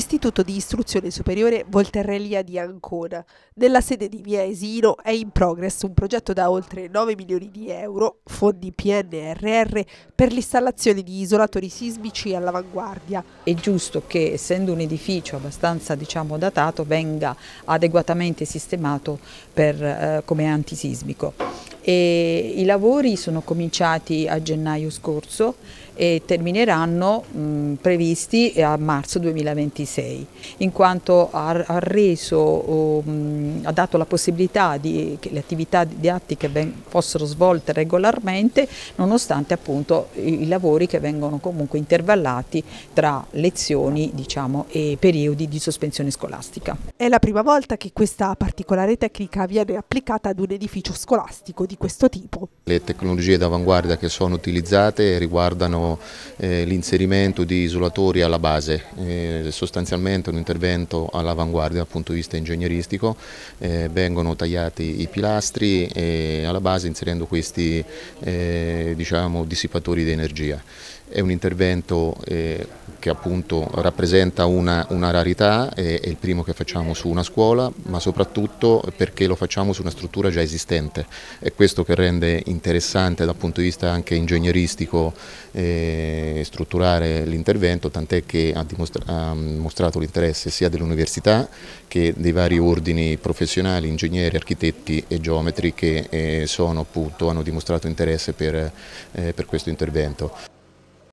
Istituto di Istruzione Superiore Volterrelia di Ancona. Nella sede di Via Esino è in progress un progetto da oltre 9 milioni di euro, fondi PNRR, per l'installazione di isolatori sismici all'avanguardia. È giusto che, essendo un edificio abbastanza diciamo, datato, venga adeguatamente sistemato per, eh, come antisismico. E I lavori sono cominciati a gennaio scorso e termineranno mh, previsti eh, a marzo 2026, in quanto ha, ha, reso, mh, ha dato la possibilità di, che le attività didattiche ben, fossero svolte regolarmente, nonostante appunto i, i, lavori che vengono comunque intervallati tra lezioni diciamo, e periodi di sospensione scolastica. È la prima volta che questa particolare tecnica viene applicata ad un edificio scolastico di questo tipo. Le tecnologie d'avanguardia che sono utilizzate riguardano Diciamo, eh, l'inserimento di isolatori alla base, eh, sostanzialmente un intervento all'avanguardia dal punto di vista ingegneristico, eh, vengono tagliati i pilastri e alla base inserendo questi eh, diciamo, dissipatori di energia. È un intervento eh, che appunto rappresenta una, una rarità, è, è il primo che facciamo su una scuola, ma soprattutto perché lo facciamo su una struttura già esistente. È questo che rende interessante dal punto di vista anche ingegneristico e eh, strutturare l'intervento, tant'è che ha, ha mostrato l'interesse sia dell'università che dei vari ordini professionali, ingegneri, architetti e geometri che eh, sono, appunto, hanno dimostrato interesse per, eh, per questo intervento.